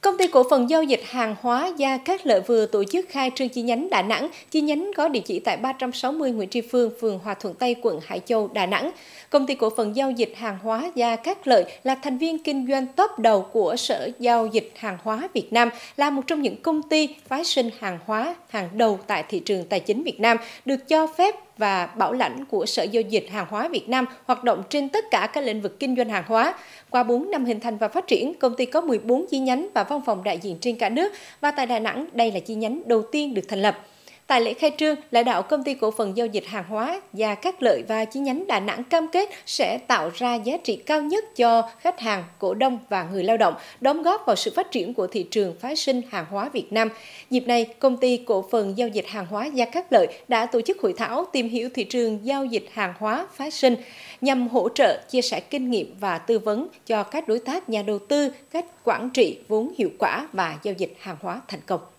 Công ty cổ phần giao dịch hàng hóa Gia Cát Lợi vừa tổ chức khai trương chi nhánh Đà Nẵng. Chi nhánh có địa chỉ tại 360 Nguyễn Tri Phương, phường Hòa Thuận Tây, quận Hải Châu, Đà Nẵng. Công ty cổ phần giao dịch hàng hóa Gia Cát Lợi là thành viên kinh doanh top đầu của Sở Giao dịch Hàng hóa Việt Nam, là một trong những công ty phái sinh hàng hóa hàng đầu tại thị trường tài chính Việt Nam, được cho phép và bảo lãnh của Sở Giao dịch Hàng hóa Việt Nam hoạt động trên tất cả các lĩnh vực kinh doanh hàng hóa. Qua 4 năm hình thành và phát triển, công ty có 14 chi nhánh và văn phòng đại diện trên cả nước và tại Đà Nẵng đây là chi nhánh đầu tiên được thành lập. Tại lễ khai trương, lãnh đạo công ty cổ phần giao dịch hàng hóa và các lợi và chi nhánh Đà Nẵng cam kết sẽ tạo ra giá trị cao nhất cho khách hàng, cổ đông và người lao động, đóng góp vào sự phát triển của thị trường phái sinh hàng hóa Việt Nam. Dịp này, công ty cổ phần giao dịch hàng hóa gia các lợi đã tổ chức hội thảo tìm hiểu thị trường giao dịch hàng hóa phái sinh nhằm hỗ trợ, chia sẻ kinh nghiệm và tư vấn cho các đối tác nhà đầu tư cách quản trị vốn hiệu quả và giao dịch hàng hóa thành công.